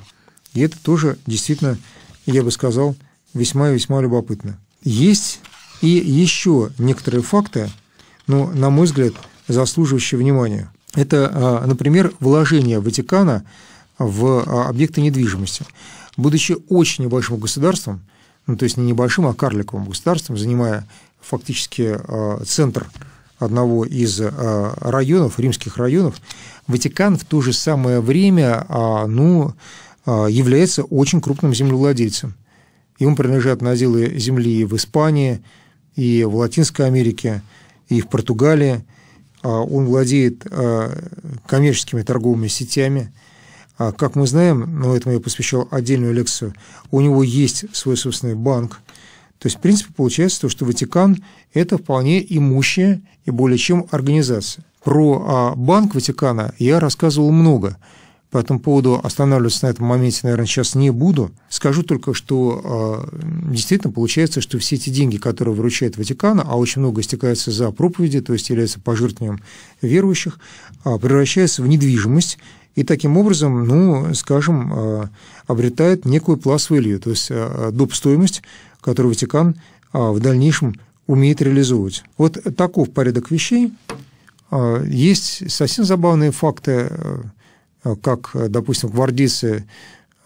И это тоже действительно, я бы сказал, весьма и весьма любопытно. Есть и еще некоторые факты, но, на мой взгляд, заслуживающие внимания. Это, а, например, вложение Ватикана в а, объекты недвижимости. Будучи очень небольшим государством, ну, то есть не небольшим, а карликовым государством, занимая фактически э, центр одного из э, районов, римских районов, Ватикан в то же самое время а, ну, э, является очень крупным землевладельцем. Ему принадлежат наделы земли в Испании, и в Латинской Америке, и в Португалии. А, он владеет коммерческими торговыми сетями, а как мы знаем, но этому я посвящал отдельную лекцию, у него есть свой собственный банк. То есть, в принципе, получается то, что Ватикан – это вполне имущая и более чем организация. Про а, Банк Ватикана я рассказывал много. По этому поводу останавливаться на этом моменте, наверное, сейчас не буду. Скажу только, что э, действительно получается, что все эти деньги, которые выручает Ватикан, а очень много стекается за проповеди, то есть является пожертвованием верующих, э, превращаются в недвижимость, и таким образом, ну, скажем, э, обретает некую plus то есть э, э, доп. стоимость, которую Ватикан в дальнейшем умеет реализовывать. Вот таков порядок вещей. Есть совсем забавные факты, как, допустим, гвардейцы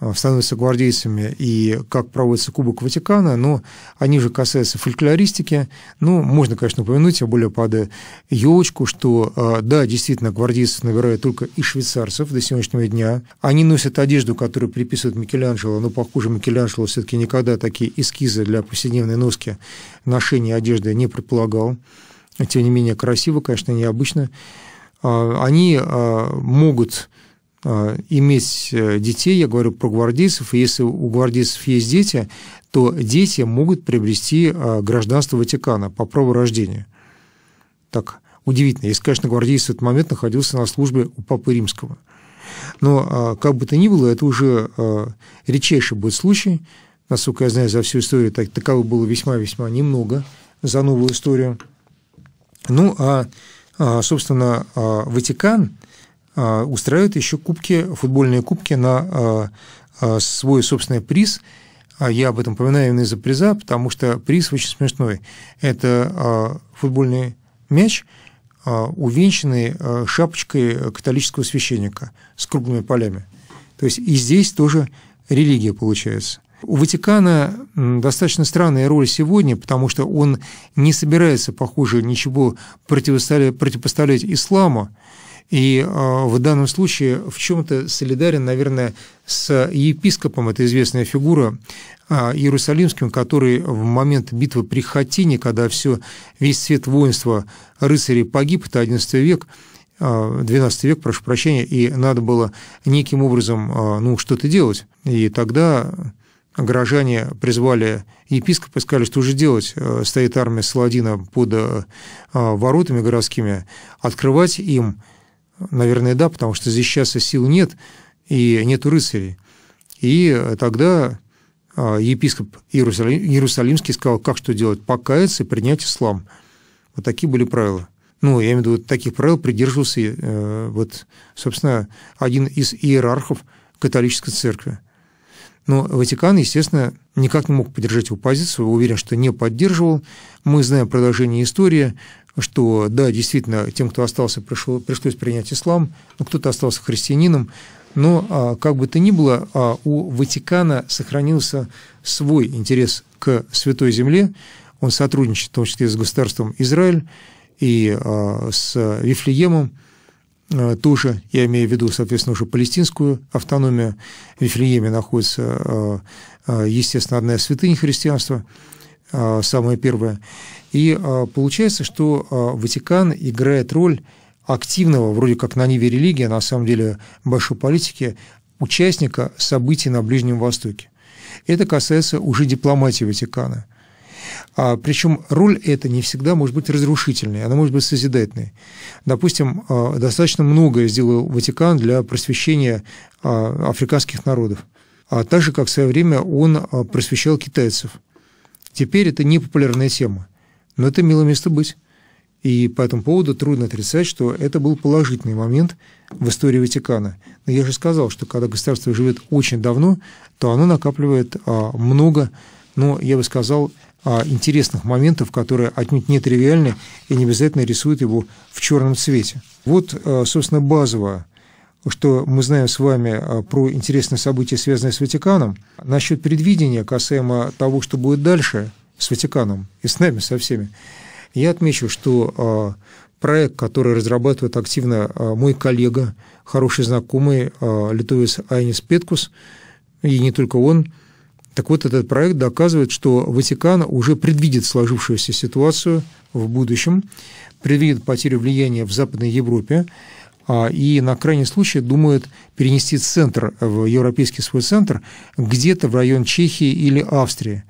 Э, становятся гвардейцами и как проводится Кубок Ватикана, но ну, они же касаются фольклористики. Ну, можно, конечно, упомянуть, я более под э, елочку, что э, да, действительно, гвардейцы набирают только и швейцарцев до сегодняшнего дня. Они носят одежду, которую приписывают Микеланджело, но похоже Микеланджело все-таки никогда такие эскизы для повседневной носки ношения одежды не предполагал. Тем не менее, красиво, конечно, необычно. А, они а, могут а, иметь э, детей, я говорю про гвардейцев, и если у гвардейцев есть дети, то дети могут приобрести а, гражданство Ватикана по праву рождения. Так удивительно. Если, конечно, гвардейец в этот момент находился на службе у Папы Римского. Но а, как бы то ни было, это уже редчайший будет случай. Насколько я знаю, за всю историю так, таково было весьма-весьма немного за новую историю. Ну, а, собственно, Ватикан Э, устраивает еще кубки, футбольные кубки на э, э, свой собственный приз. А я об этом упоминаю именно из-за приза, потому что приз очень смешной. Это футбольный мяч, увенчанный шапочкой католического священника с круглыми полями. То есть и здесь тоже религия получается. У Ватикана достаточно странная роль сегодня, потому что он не собирается, похоже, ничего противопоставлять исламу, и а, в данном случае в чем-то солидарен, наверное, с епископом, это известная фигура а, иерусалимским, который в момент битвы при Хатине, когда все, весь цвет воинства рыцарей погиб, это XI век, 12 а, век, прошу прощения, и надо было неким образом ну, что-то делать. И тогда горожане призвали епископа и сказали, что же делать, э, стоит армия Саладина под э, воротами городскими, открывать им Наверное, да, потому что здесь сейчас сил нет, и нет рыцарей. И э, тогда а, епископ Иерусалимский сказал, как что делать, покаяться и принять ислам. Вот такие были правила. Ну, я имею в виду, таких правил придерживался, э, вот, собственно, один из иерархов католической церкви. Но Ватикан, естественно, никак не мог поддержать его позицию, уверен, что не поддерживал. Мы знаем продолжение истории, что, да, действительно, тем, кто остался, пришло, пришлось принять ислам, но кто-то остался христианином, но, а, как бы то ни было, а, у Ватикана сохранился свой интерес к Святой Земле, он сотрудничает в том числе с государством Израиль и а, с Вифлеемом, Э, ту же, я имею в виду, соответственно, уже палестинскую автономию. В Вифлееме находится, э, э, естественно, одна из святынь христианства, самая первая. И получается, что Ватикан играет роль активного, вроде как на ниве религии, а на самом деле большой политики, участника событий на Ближнем Востоке. Это касается уже дипломатии Ватикана – а, причем роль эта не всегда может быть разрушительной, она может быть созидательной. Допустим, а, достаточно многое сделал Ватикан для просвещения а, африканских народов, а так же, как в свое время он а, просвещал китайцев. Теперь это не популярная тема, но это мило место быть. И по этому поводу трудно отрицать, что это был положительный момент в истории Ватикана. Но я же сказал, что когда государство живет очень давно, то оно накапливает а, много, но я бы сказал, а, интересных моментов, которые отнюдь не тривиальны и не обязательно рисуют его в черном цвете. Вот, а, собственно, базовое, что мы знаем с вами а, про интересные события, связанные с Ватиканом. Насчет предвидения, касаемо того, что будет дальше с Ватиканом и с нами, со всеми, я отмечу, что проект, который разрабатывает активно мой коллега, хороший знакомый, литовец Айнис Петкус, и не только он – так вот, этот проект доказывает, что Ватикан уже предвидит сложившуюся ситуацию в будущем, предвидит потерю влияния в Западной Европе, а, и на крайний случай думает перенести центр в европейский свой центр где-то в район Чехии или Австрии.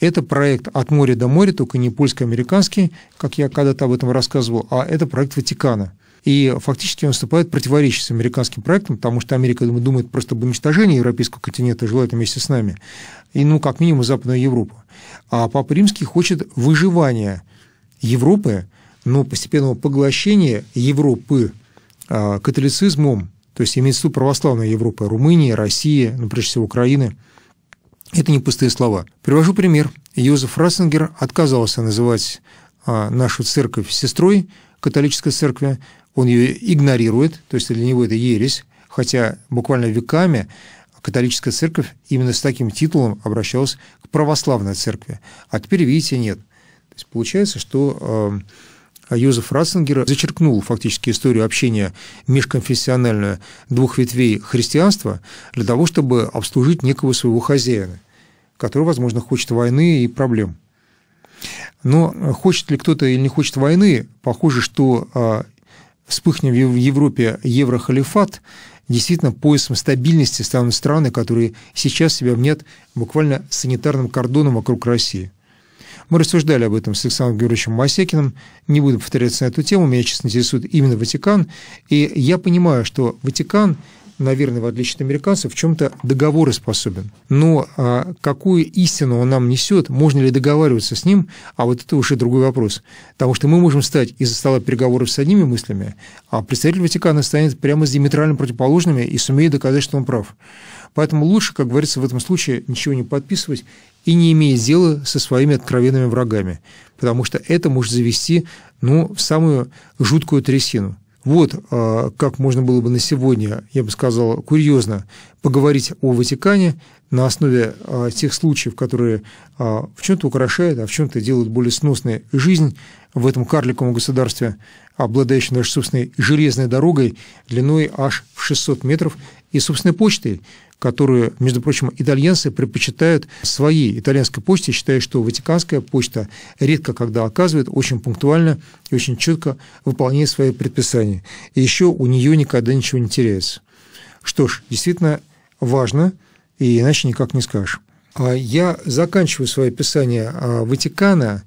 Это проект «От моря до моря», только не польско-американский, как я когда-то об этом рассказывал, а это проект Ватикана – и фактически он вступает в противоречие с американским проектом, потому что Америка думает просто об уничтожении европейского континента, желает вместе с нами, и, ну, как минимум, Западная Европу, А Папа Римский хочет выживания Европы, но постепенного поглощения Европы а, католицизмом, то есть имеется в виду православная Европа, Румыния, Россия, ну, прежде всего, Украина, это не пустые слова. Привожу пример. Йозеф Рассенгер отказался называть а, нашу церковь сестрой католической церкви, он ее игнорирует, то есть для него это ересь, хотя буквально веками католическая церковь именно с таким титулом обращалась к православной церкви. А теперь, видите, нет. То есть получается, что э, Йозеф Ратцингер зачеркнул фактически историю общения межконфессионального двух ветвей христианства для того, чтобы обслужить некого своего хозяина, который, возможно, хочет войны и проблем. Но э, хочет ли кто-то или не хочет войны, похоже, что э, вспыхнет в Европе еврохалифат, действительно поясом стабильности станут страны, которые сейчас себя внят буквально санитарным кордоном вокруг России. Мы рассуждали об этом с Александром Георгиевичем Масекиным, не буду повторяться на эту тему, меня, честно, интересует именно Ватикан, и я понимаю, что Ватикан – наверное, в отличие от американцев, в чем-то договоры способен. Но а, какую истину он нам несет, можно ли договариваться с ним, а вот это уже другой вопрос. Потому что мы можем стать из-за стола переговоров с одними мыслями, а представитель Ватикана станет прямо с диаметрально противоположными и сумеет доказать, что он прав. Поэтому лучше, как говорится, в этом случае ничего не подписывать и не иметь дела со своими откровенными врагами, потому что это может завести ну, в самую жуткую трясину. Вот а, как можно было бы на сегодня, я бы сказал, курьезно поговорить о Ватикане на основе а, тех случаев, которые а, в чем-то украшают, а в чем-то делают более сносной жизнь в этом карликовом государстве, обладающем даже собственной железной дорогой длиной аж в 600 метров и собственной почтой, которую, между прочим, итальянцы предпочитают своей итальянской почте, считая, что ватиканская почта редко когда оказывает, очень пунктуально и очень четко выполняет свои предписания. И еще у нее никогда ничего не теряется. Что ж, действительно важно, и иначе никак не скажешь. А я заканчиваю свое описание а, Ватикана,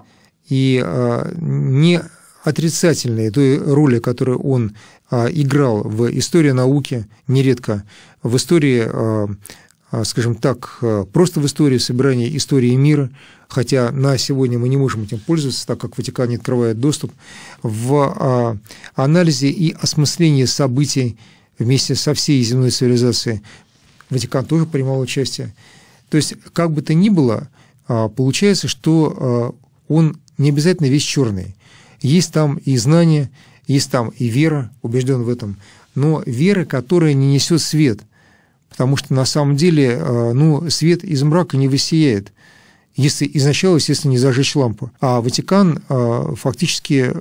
и а, не отрицательные той роли, которую он а, играл в истории науки нередко, в истории а, а, скажем так, просто в истории собирания истории мира, хотя на сегодня мы не можем этим пользоваться, так как Ватикан не открывает доступ, в анализе и осмыслении событий вместе со всей земной цивилизацией. Ватикан тоже принимал участие. То есть, как бы то ни было, получается, что он не обязательно весь черный. Есть там и знания, есть там и вера, убежден в этом, но вера, которая не несет свет, потому что на самом деле э, ну, свет из мрака не высияет, если изначально, естественно, не зажечь лампу. А Ватикан э, фактически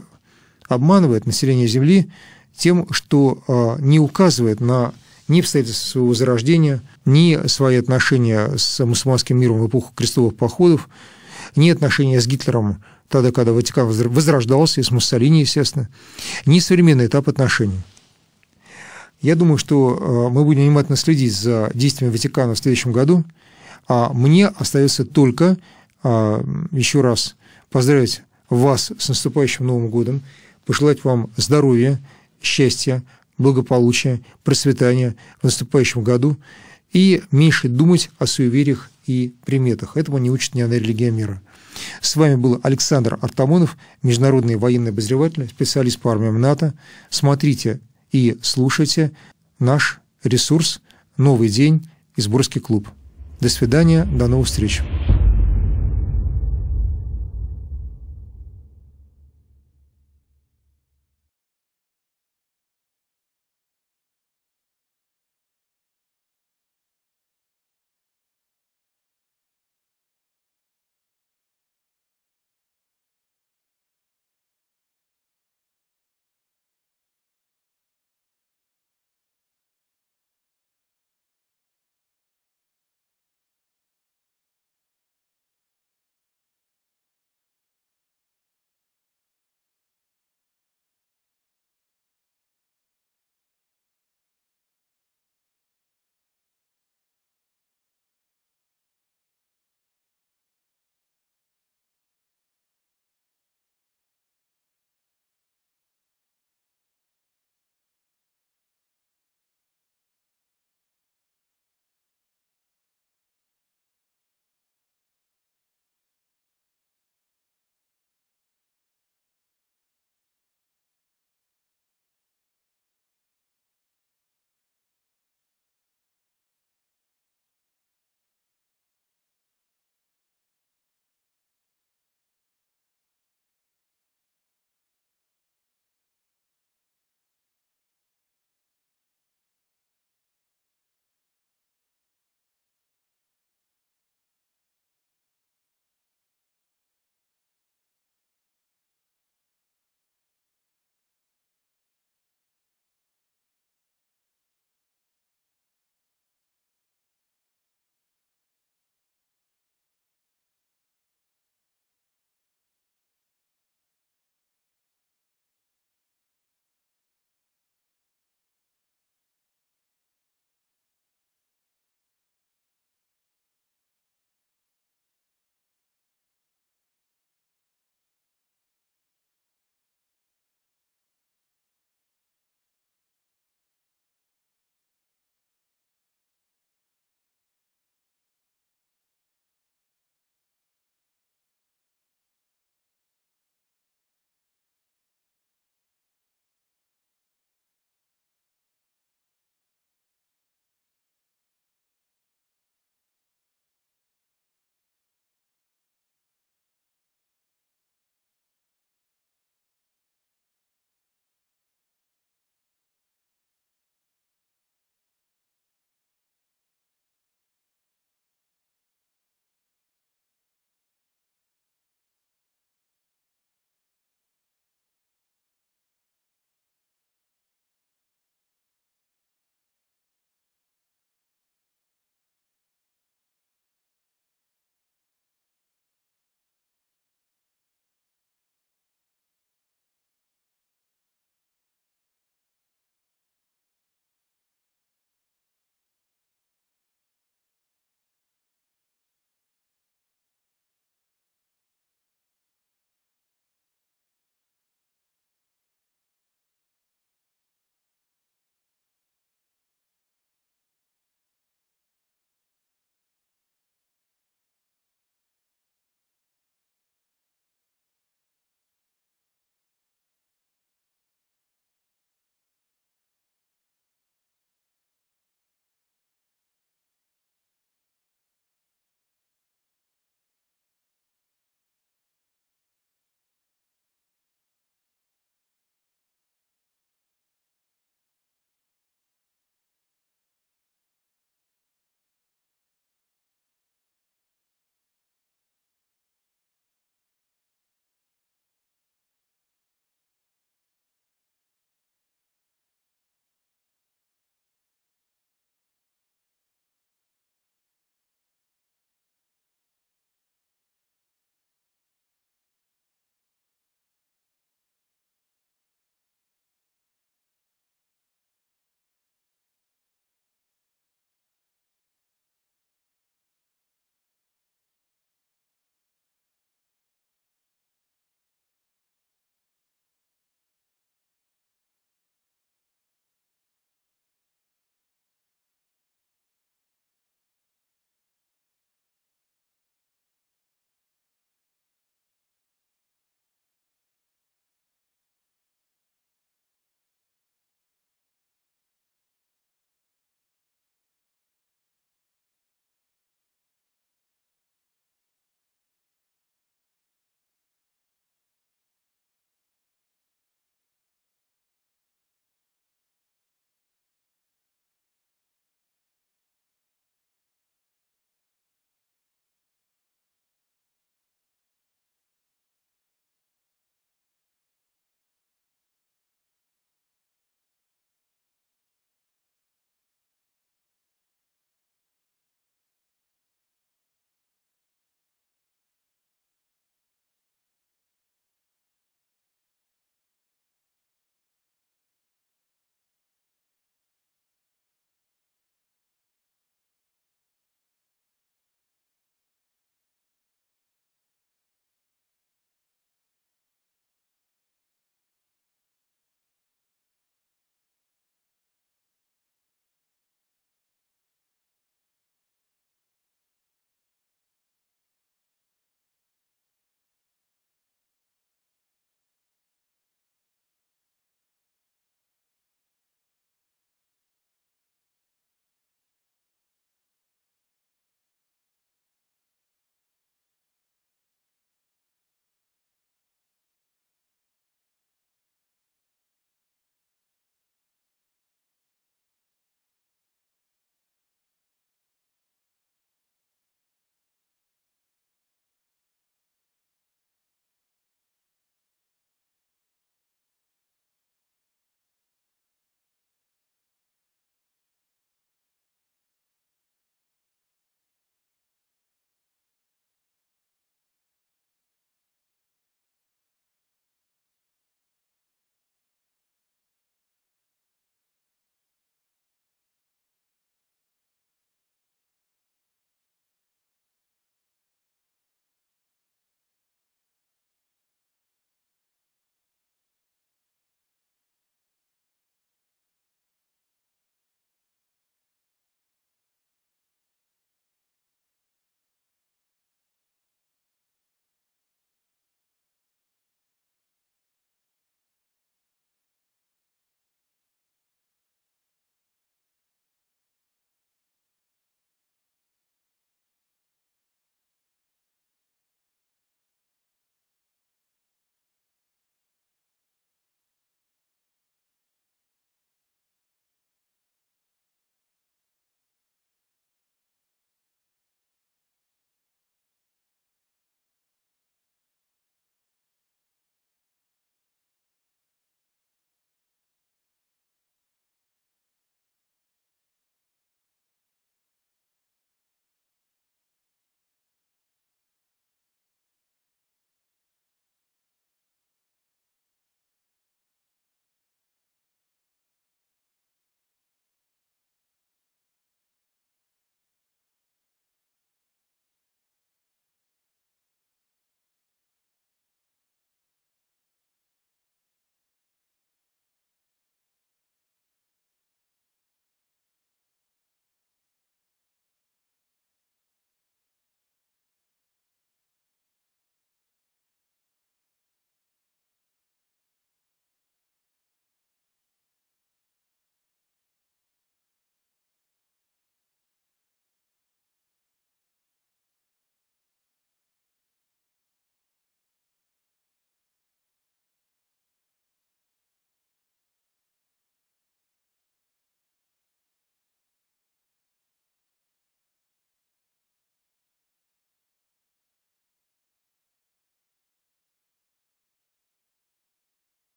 обманывает население Земли тем, что э, не указывает на ни обстоятельства своего возрождения, ни свои отношения с мусульманским миром в эпоху крестовых походов, ни отношения с Гитлером тогда, когда Ватикан возрождался, и с Муссолини, естественно, не современный этап отношений. Я думаю, что э, мы будем внимательно следить за действиями Ватикана в следующем году, а мне остается только э, еще раз поздравить вас с наступающим Новым годом, пожелать вам здоровья, счастья, благополучия, процветания в наступающем году и меньше думать о суевериях и приметах. Этого не учит ни одна религия мира. С вами был Александр Артамонов, международный военный обозреватель, специалист по армиям НАТО. Смотрите и слушайте наш ресурс «Новый день» и «Сборский клуб». До свидания, до новых встреч.